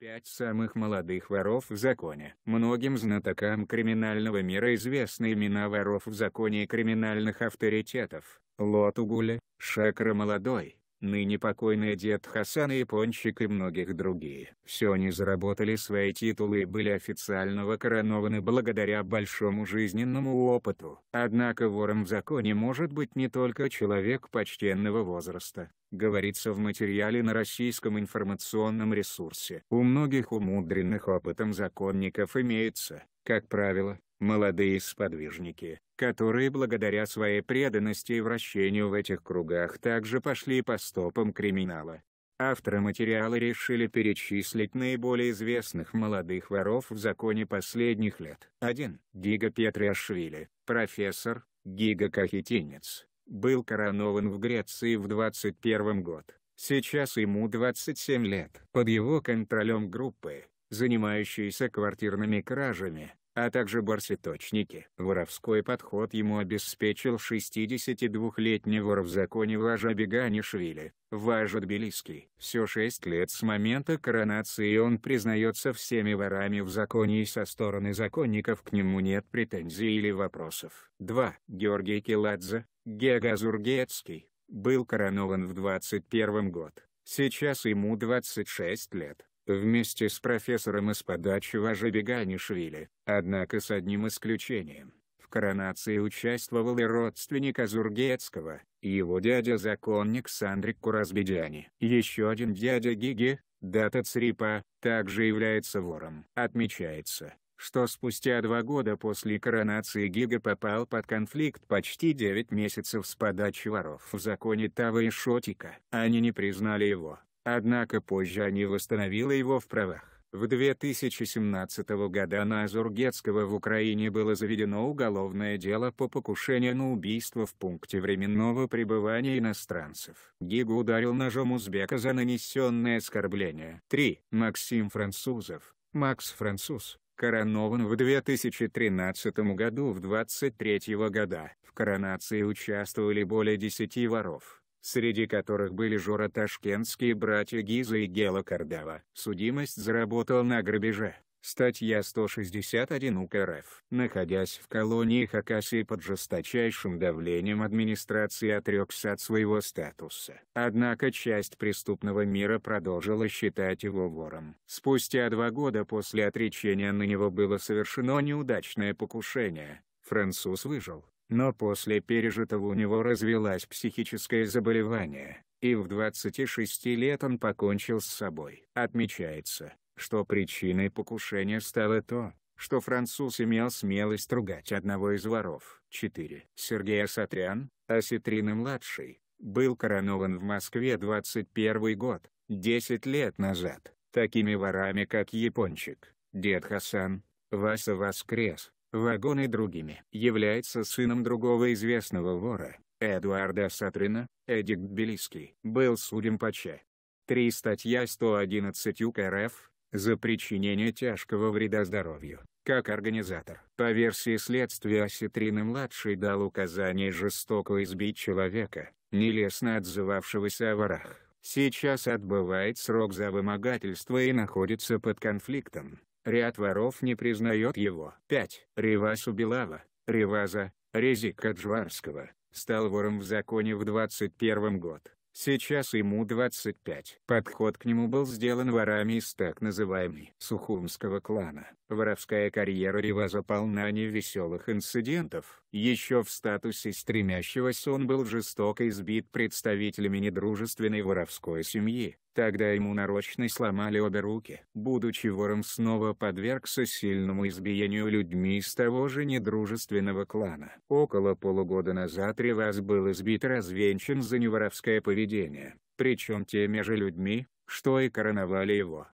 Пять самых молодых воров в законе. Многим знатокам криминального мира известны имена воров в законе и криминальных авторитетов. Лотугуля, Шакра Молодой, ныне покойный дед Хасан и Пончик и многих другие Все они заработали свои титулы и были официально выкоронованы благодаря большому жизненному опыту. Однако вором в законе может быть не только человек почтенного возраста, говорится в материале на российском информационном ресурсе. У многих умудренных опытом законников имеется, как правило, молодые сподвижники, которые благодаря своей преданности и вращению в этих кругах также пошли по стопам криминала. Авторы материала решили перечислить наиболее известных молодых воров в законе последних лет. 1. Гига Петриашвили, профессор, Гига Кахетинец, был коронован в Греции в 21 год. Сейчас ему 27 лет. Под его контролем группы, занимающейся квартирными кражами, а также барсеточники. Воровской подход ему обеспечил 62-летний вор в законе Важа Беганишвили, Важа Тбилисский. Все шесть лет с момента коронации он признается всеми ворами в законе и со стороны законников к нему нет претензий или вопросов. 2. Георгий Келадзе, Гега был коронован в 21 год. Сейчас ему 26 лет вместе с профессором из подачи Важиби однако с одним исключением. В коронации участвовал и родственник Азургецкого, его дядя-законник Сандрик Куразбедяни. Еще один дядя Гиги, дата Црипа, также является вором. Отмечается, что спустя два года после коронации Гига попал под конфликт почти 9 месяцев с подачи воров в законе Тава и Шотика. Они не признали его, Однако позже они восстановила его в правах. В 2017 году на Азургетского в Украине было заведено уголовное дело по покушению на убийство в пункте временного пребывания иностранцев. Гигу ударил ножом узбека за нанесенное оскорбление. 3. Максим Французов. Макс Француз, коронован в 2013 году в 23 года. В коронации участвовали более 10 воров среди которых были Жора Ташкентские братья Гиза и Гела Кардава. Судимость заработал на грабеже. Статья 161 УК РФ. Находясь в колонии Хакасии под жесточайшим давлением администрации отрекся от своего статуса. Однако часть преступного мира продолжила считать его вором. Спустя два года после отречения на него было совершено неудачное покушение. Француз выжил, но после пережитого у него развилось психическое заболевание, и в 26 лет он покончил с собой. Отмечается, что причиной покушения стало то, что француз имел смелость ругать одного из воров. 4. Сергей Асатрян, Асетрина-младший, был коронован в Москве 21 год, 10 лет назад, такими ворами как Япончик, Дед Хасан, Вася Воскрес, Вагон и другими. Является сыном другого известного вора, Эдуарда Сатрина, Эдик Белиский. Был судим по Ч. 3 статья 111 УК РФ, за причинение тяжкого вреда здоровью. Как организатор. По версии следствия Сатрина младший дал указание жестоко избить человека, нелестно отзывавшегося о ворах. Сейчас отбывает срок за вымогательство и находится под конфликтом. Ряд воров не признает его. 5. Ревасу Белава, Риваза, Резика Джварского, стал вором в законе в 21 год. Сейчас ему 25. Подход к нему был сделан ворами из так называемой Сухумского клана. Воровская карьера Риваза полна невеселых инцидентов. Еще в статусе стремящегося он был жестоко избит представителями недружественной воровской семьи. Тогда ему нарочно сломали обе руки. Будучи вором снова подвергся сильному избиению людьми из того же недружественного клана. Около полугода назад Риваз был избит и развенчан за неворовское поведение поведения, причем теми же людьми, что и короновали его.